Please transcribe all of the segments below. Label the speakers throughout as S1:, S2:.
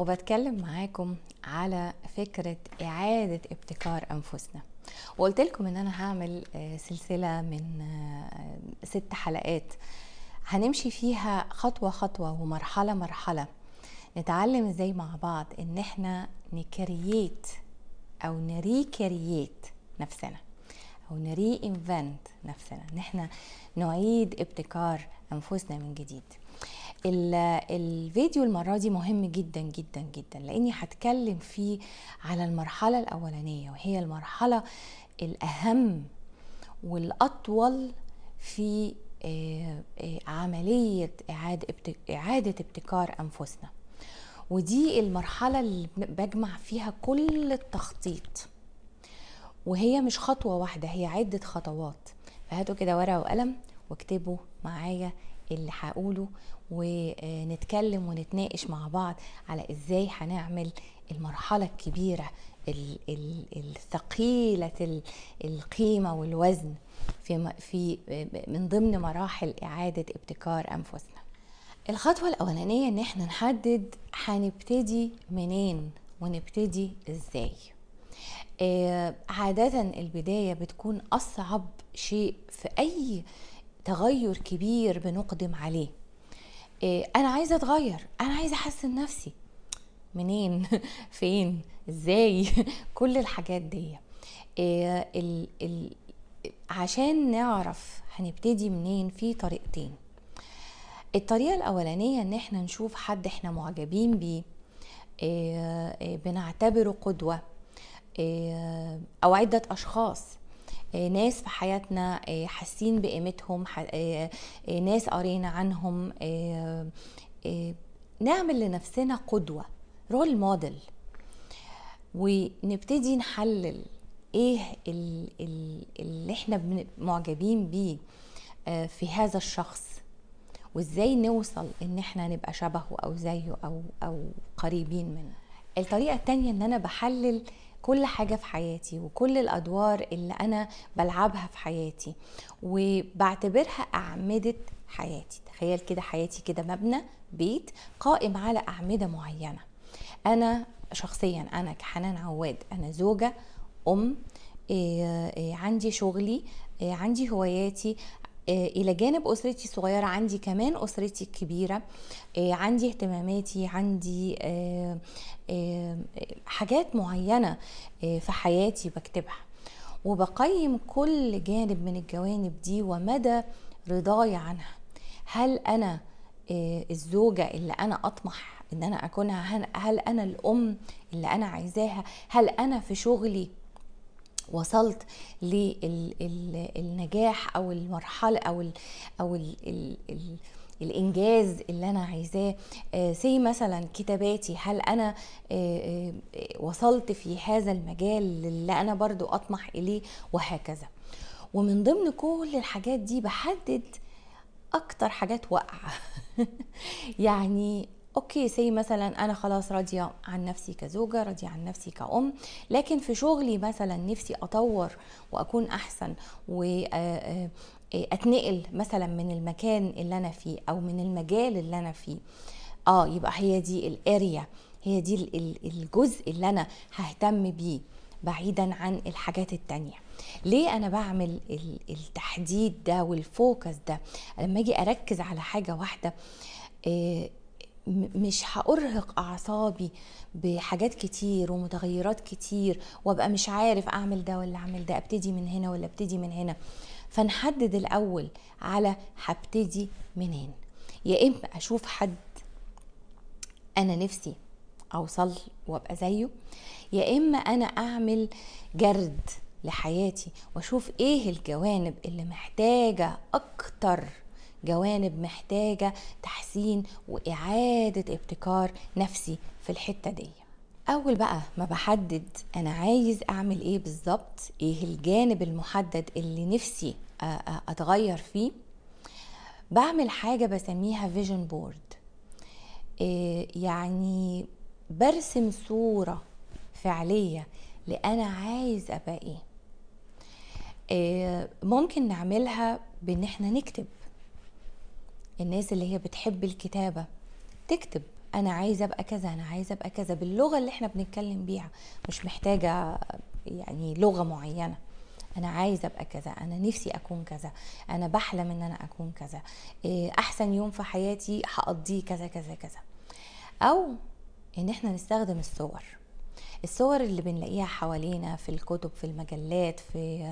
S1: وبتكلم معاكم على فكرة إعادة ابتكار أنفسنا وقلت لكم إن أنا هعمل آه، سلسلة من آه، ست حلقات هنمشي فيها خطوة خطوة ومرحلة مرحلة نتعلم ازاي مع بعض ان احنا نكرييت او نريكرييت نفسنا او نري انفنت نفسنا ان احنا نعيد ابتكار انفسنا من جديد الفيديو المرة دي مهم جدا جدا جدا لاني هتكلم فيه على المرحلة الاولانية وهي المرحلة الاهم والاطول في آه، آه، عملية إعادة ابتكار أنفسنا ودي المرحلة اللي بجمع فيها كل التخطيط وهي مش خطوة واحدة هي عدة خطوات فهاتوا كده ورقة وقلم واكتبوا معايا اللي هقوله ونتكلم ونتناقش مع بعض على ازاي هنعمل المرحله الكبيره الثقيله القيمه والوزن في في من ضمن مراحل اعاده ابتكار انفسنا الخطوه الاولانيه ان احنا نحدد هنبتدي منين ونبتدي ازاي آه، عادة البداية بتكون أصعب شيء في أي تغير كبير بنقدم عليه إيه، انا عايزه اتغير انا عايزه احسن نفسي منين فين ازاي كل الحاجات دي إيه، ال ال عشان نعرف هنبتدي منين في طريقتين الطريقه الاولانيه ان احنا نشوف حد احنا معجبين بيه إيه، بنعتبره قدوه او عده اشخاص آه، ناس في حياتنا آه، حاسين بقيمتهم آه، ناس قرينا عنهم نعمل لنفسنا قدوة رول موديل ونبتدي نحلل ايه اللي احنا معجبين بيه في هذا الشخص وازاي نوصل ان احنا نبقى شبهه او زيه او او قريبين منه الطريقه الثانيه ان انا بحلل كل حاجه في حياتي وكل الادوار اللي انا بلعبها في حياتي وبعتبرها اعمده حياتي تخيل كده حياتي كده مبنى بيت قائم على اعمده معينه انا شخصيا انا كحنان عواد انا زوجه ام آه، آه، عندي شغلي آه، عندي هواياتي آه، الى جانب اسرتي الصغيره عندي كمان اسرتي الكبيره آه، عندي اهتماماتي عندي آه، حاجات معينه في حياتي بكتبها وبقيم كل جانب من الجوانب دي ومدى رضاي عنها هل انا الزوجه اللي انا اطمح ان انا اكونها هل انا الام اللي انا عايزاها هل انا في شغلي وصلت للنجاح او المرحله او الـ او الـ الـ الـ الانجاز اللي انا عايزاه سي آه، مثلا كتاباتي هل انا آه، آه، وصلت في هذا المجال اللي انا برضو اطمح اليه وهكذا ومن ضمن كل الحاجات دي بحدد اكتر حاجات واقعه يعني اوكي سي مثلا انا خلاص راضيه عن نفسي كزوجه راضيه عن نفسي كأم لكن في شغلي مثلا نفسي اطور واكون احسن و آه، آه، آه، اتنقل مثلا من المكان اللي انا فيه او من المجال اللي انا فيه اه يبقى هي دي الاريا هي دي الجزء اللي انا ههتم بيه بعيدا عن الحاجات التانية ليه انا بعمل التحديد ده والفوكس ده لما اجي اركز على حاجة واحدة مش هأرهق أعصابي بحاجات كتير ومتغيرات كتير وأبقى مش عارف أعمل ده ولا أعمل ده أبتدي من هنا ولا أبتدي من هنا فنحدد الأول على هبتدي منين يا إما أشوف حد أنا نفسي أوصل وأبقى زيه يا إما أنا أعمل جرد لحياتي واشوف ايه الجوانب اللي محتاجه اكتر جوانب محتاجه تحسين واعاده ابتكار نفسي في الحته دي اول بقى ما بحدد انا عايز اعمل ايه بالظبط ايه الجانب المحدد اللي نفسي اتغير فيه بعمل حاجه بسميها فيجن بورد آه، يعني برسم صوره فعليه لانا عايز ابقى ايه آه، ممكن نعملها بان احنا نكتب الناس اللي هي بتحب الكتابه تكتب انا عايزه ابقى كذا انا عايزه ابقى كذا باللغه اللي احنا بنتكلم بيها مش محتاجه يعني لغه معينه انا عايزه ابقى كذا انا نفسي اكون كذا انا بحلم ان انا اكون كذا إيه، احسن يوم في حياتي هقضيه كذا كذا كذا او ان احنا نستخدم الصور الصور اللي بنلاقيها حوالينا في الكتب في المجلات في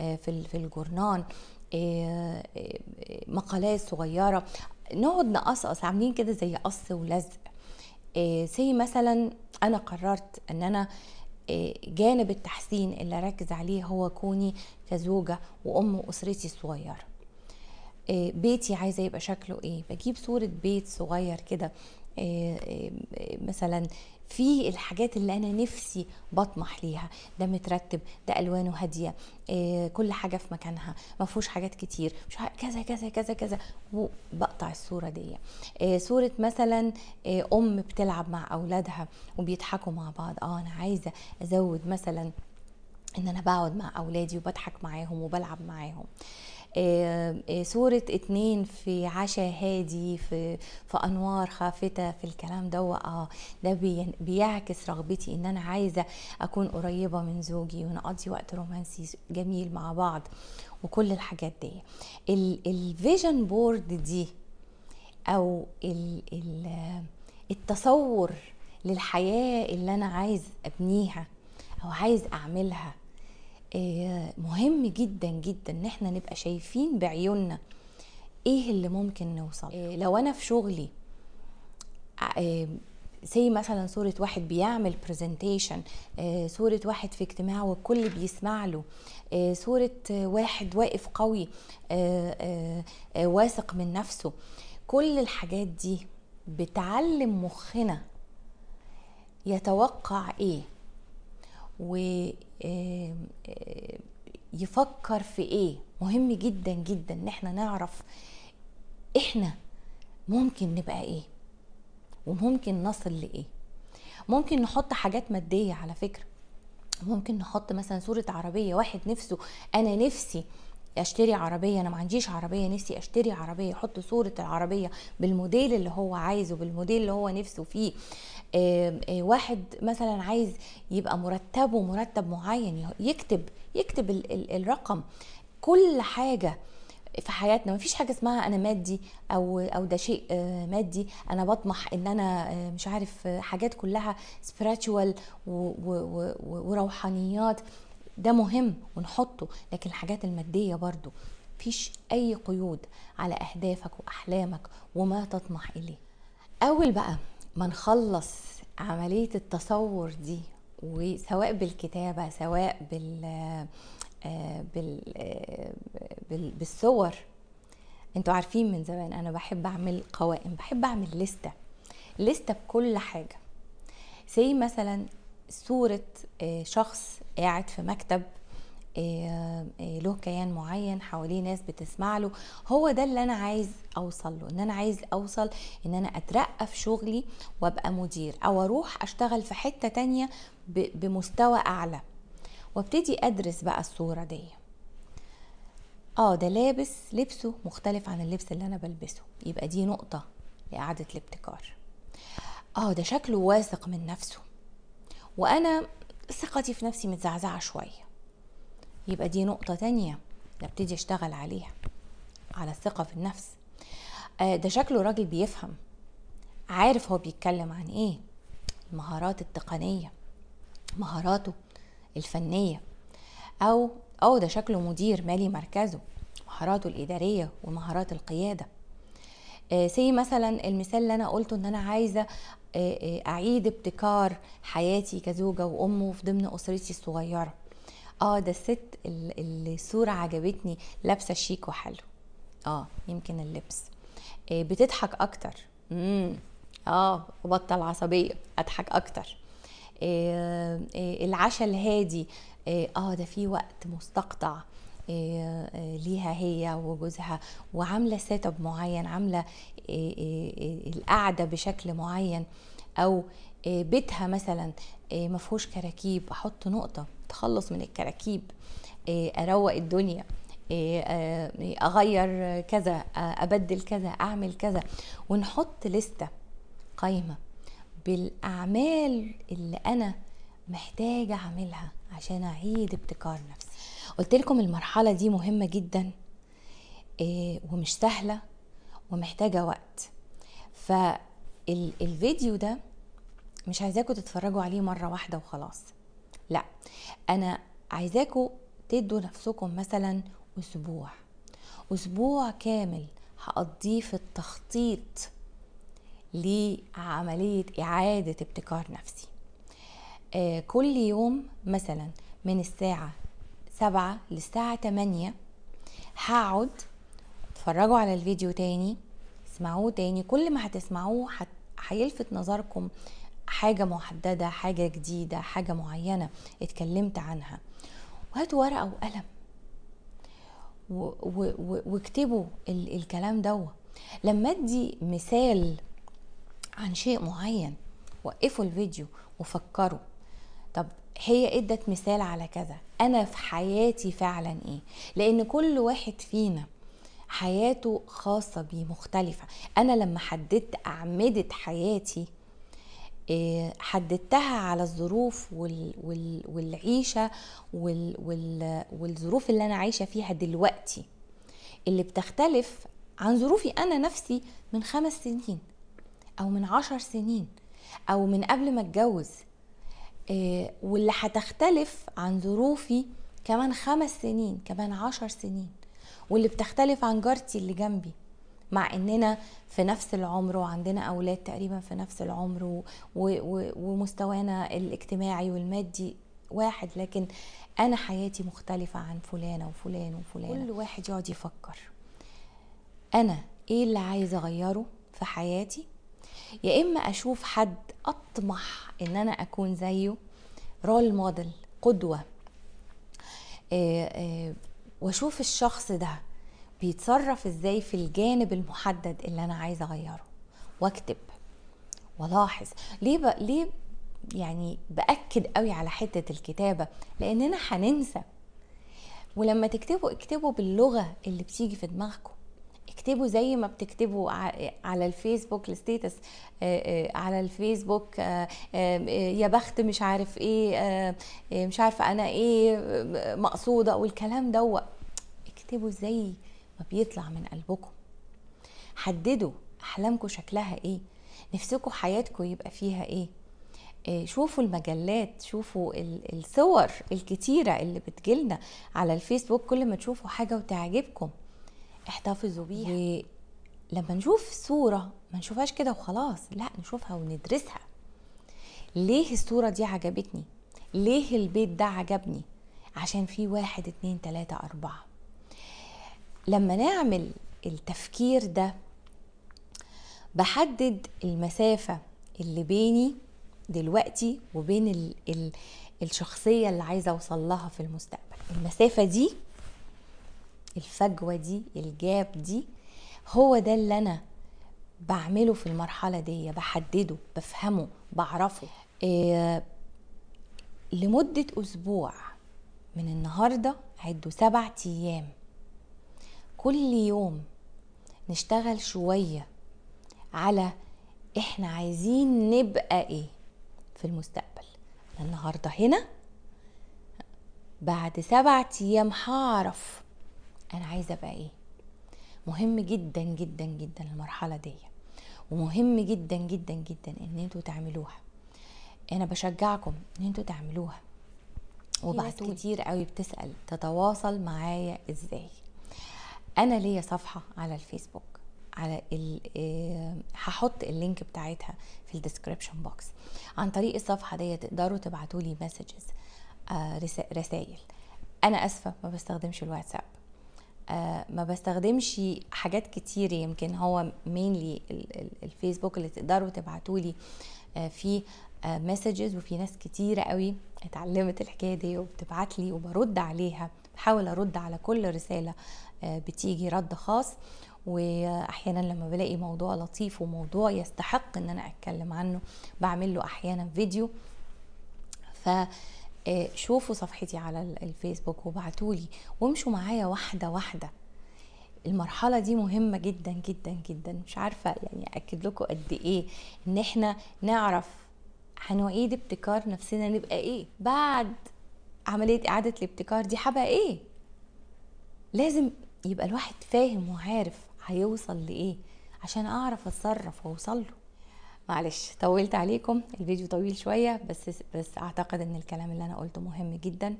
S1: آه، في في الجورنان آه، آه، مقالات صغيره نقعد نقصقص عاملين كده زي قص ولزق آه، زي مثلا انا قررت ان انا جانب التحسين اللي اركز عليه هو كوني كزوجه وام اسرتي الصغيره بيتي عايزه يبقى شكله ايه بجيب صوره بيت صغير كده مثلا في الحاجات اللي انا نفسي بطمح ليها ده مترتب ده الوانه هاديه إيه كل حاجه في مكانها ما فيهوش حاجات كتير مش كذا كذا كذا كذا وبقطع الصوره دي إيه صوره مثلا إيه ام بتلعب مع اولادها وبيضحكوا مع بعض اه انا عايزه ازود مثلا ان انا بقعد مع اولادي وبضحك معاهم وبلعب معاهم آه، آه، صورة اتنين في عشاء هادي في, في أنوار خافتة في الكلام ده اه ده بيعكس رغبتي إن أنا عايزة أكون قريبة من زوجي ونقضي وقت رومانسي جميل مع بعض وكل الحاجات دي الفيجن بورد دي أو الـ الـ التصور للحياة اللي أنا عايز أبنيها أو عايز أعملها آه، مهم جدا جدا ان احنا نبقى شايفين بعيوننا ايه اللي ممكن نوصل آه، لو انا في شغلي آه، زي مثلا صورة واحد بيعمل برزنتيشن صورة واحد في اجتماع والكل بيسمع له صورة واحد واقف قوي واثق من نفسه كل الحاجات دي بتعلم مخنا يتوقع ايه ويفكر في ايه مهم جدا جدا ان احنا نعرف احنا ممكن نبقى ايه وممكن نصل لايه ممكن نحط حاجات ماديه على فكره ممكن نحط مثلا صوره عربيه واحد نفسه انا نفسي اشتري عربيه انا ما عنديش عربيه نفسي اشتري عربيه يحط صوره العربيه بالموديل اللي هو عايزه بالموديل اللي هو نفسه فيه آه، واحد مثلا عايز يبقى مرتبه مرتب معين يكتب يكتب الرقم كل حاجه في حياتنا ما فيش حاجه اسمها انا مادي او او ده شيء آه، مادي انا بطمح ان انا آه، مش عارف حاجات كلها سبيريتشوال وروحانيات ده مهم ونحطه لكن الحاجات الماديه برضو فيش اي قيود على اهدافك واحلامك وما تطمح اليه اول بقى ما نخلص عملية التصور دي وسواء بالكتابة سواء بال آه، آه، بال بالصور انتوا عارفين من زمان انا بحب اعمل قوائم بحب اعمل لستة لستة بكل حاجة زي مثلا صورة آه، شخص قاعد في مكتب آه، آه، له كيان معين حواليه ناس بتسمع له هو ده اللي انا عايز اوصل له ان انا عايز اوصل ان انا اترقى في شغلي وابقى مدير او اروح اشتغل في حتة تانية بمستوى اعلى وابتدي ادرس بقى الصورة دي اه ده لابس لبسه مختلف عن اللبس اللي انا بلبسه يبقى دي نقطة لإعادة الابتكار اه ده شكله واثق من نفسه وانا ثقتي في نفسي متزعزعة شوية يبقى دي نقطة تانية نبتدي ابتدي اشتغل عليها على الثقة في النفس آه، ده شكله راجل بيفهم عارف هو بيتكلم عن ايه المهارات التقنية مهاراته الفنية او او ده شكله مدير مالي مركزه مهاراته الإدارية ومهارات القيادة سي آه، مثلا المثال اللي أنا قلته إن أنا عايزة آه، أعيد ابتكار حياتي كزوجة وأم وفي ضمن أسرتي الصغيرة اه ده الست اللي الصوره عجبتني لابسه شيك وحلو اه يمكن اللبس آه بتضحك اكتر امم اه وبطل عصبيه اضحك اكتر آه آه العشاء الهادي اه, آه، ده في وقت مستقطع آه، آه، ليها هي وجوزها وعامله سيت اب معين عامله القعده بشكل معين او بيتها مثلا ما فيهوش كراكيب احط نقطه اتخلص من الكراكيب آه، اروق الدنيا آه، آه، اغير كذا ابدل كذا اعمل كذا ونحط لستة قايمة بالاعمال اللي انا محتاجة اعملها عشان اعيد ابتكار نفسي قلت لكم المرحلة دي مهمة جدا ومش سهلة ومحتاجة وقت فالفيديو ده مش عايزاكم تتفرجوا عليه مرة واحدة وخلاص انا عايزاكم تدوا نفسكم مثلا اسبوع اسبوع كامل هقضيه في التخطيط لعملية إعادة ابتكار نفسي آه كل يوم مثلا من الساعة سبعة للساعة تمانية هقعد اتفرجوا على الفيديو تاني اسمعوه تاني كل ما هتسمعوه هيلفت نظركم حاجة محددة حاجة جديدة حاجة معينة اتكلمت عنها وهاتوا ورقة وقلم واكتبوا الكلام دوت لما ادي مثال عن شيء معين وقفوا الفيديو وفكروا طب هي ادت مثال على كذا انا في حياتي فعلا ايه لان كل واحد فينا حياته خاصه بيه مختلفه انا لما حددت اعمده حياتي آه، حددتها على الظروف والعيشه والظروف اللي انا عايشه فيها دلوقتي اللي بتختلف عن ظروفي انا نفسي من خمس سنين او من عشر سنين او من قبل ما اتجوز آه، واللي هتختلف عن ظروفي كمان خمس سنين كمان عشر سنين واللي بتختلف عن جارتي اللي جنبي مع اننا في نفس العمر وعندنا اولاد تقريبا في نفس العمر ومستوانا الاجتماعي والمادي واحد لكن انا حياتي مختلفه عن فلانه وفلان وفلان كل واحد يقعد يفكر انا ايه اللي عايز اغيره في حياتي يا اما اشوف حد اطمح ان انا اكون زيه رول موديل قدوه آه، آه، واشوف الشخص ده بيتصرف ازاي في الجانب المحدد اللي انا عايزه اغيره واكتب والاحظ ليه بقى ليه يعني باكد قوي على حته الكتابه لاننا هننسى ولما تكتبوا اكتبوا باللغه اللي بتيجي في دماغكم اكتبوا زي ما بتكتبوا على الفيسبوك الستيتس على الفيسبوك يا بخت مش عارف ايه مش عارفه انا ايه مقصوده والكلام دوت اكتبوا زي ما بيطلع من قلبكم حددوا احلامكم شكلها ايه نفسكم حياتكم يبقى فيها ايه آه، شوفوا المجلات شوفوا الصور الكتيرة اللي بتجيلنا على الفيسبوك كل ما تشوفوا حاجة وتعجبكم احتفظوا بيها لما نشوف صورة ما نشوفهاش كده وخلاص لا نشوفها وندرسها ليه الصورة دي عجبتني ليه البيت ده عجبني عشان في واحد اتنين تلاتة اربعة لما نعمل التفكير ده بحدد المسافة اللي بيني دلوقتي وبين الـ الـ الشخصية اللي عايزة أوصل لها في المستقبل المسافة دي الفجوة دي الجاب دي هو ده اللي أنا بعمله في المرحلة دي بحدده بفهمه بعرفه إيه لمدة أسبوع من النهاردة عدوا سبعة أيام كل يوم نشتغل شويه على احنا عايزين نبقى ايه في المستقبل النهارده هنا بعد سبعة ايام هعرف انا عايزه ابقى ايه مهم جدا جدا جدا المرحله دي ومهم جدا جدا جدا ان انتوا تعملوها انا بشجعكم ان انتوا تعملوها وبعد كتير قوي بتسال تتواصل معايا ازاي انا ليا صفحه على الفيسبوك على ال... آه، هحط اللينك بتاعتها في الديسكربشن بوكس عن طريق الصفحه دي تقدروا تبعتوا لي مسجز آه، رسائل انا اسفه ما بستخدمش الواتساب آه، ما بستخدمش حاجات كتير يمكن هو مينلي الفيسبوك اللي تقدروا تبعتوا لي فيه مسجز وفي ناس كتيره قوي اتعلمت الحكايه دي وبتبعت لي وبرد عليها بحاول ارد على كل رساله آه، بتيجي رد خاص واحيانا لما بلاقي موضوع لطيف وموضوع يستحق ان انا اتكلم عنه بعمل له احيانا فيديو ف آه، شوفوا صفحتي على الفيسبوك لي وامشوا معايا واحده واحده المرحله دي مهمه جدا جدا جدا مش عارفه يعني اكد لكم قد ايه ان احنا نعرف هنعيد ابتكار نفسنا نبقى ايه بعد عمليه اعاده الابتكار دي حابه ايه لازم يبقى الواحد فاهم وعارف هيوصل لايه عشان اعرف اتصرف واوصل له معلش طولت عليكم الفيديو طويل شويه بس بس اعتقد ان الكلام اللي انا قلته مهم جدا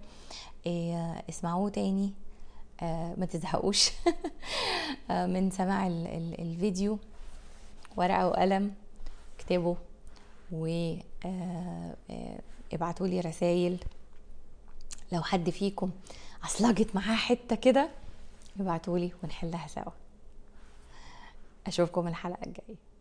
S1: إيه اسمعوه تاني آه ما تزهقوش آه، من سماع الـ الـ الفيديو ورقه وقلم اكتبوا وابعتوا آه، آه، لي رسائل لو حد فيكم اصلجت معاه حته كده ابعتولي ونحلها سوا اشوفكم الحلقه الجايه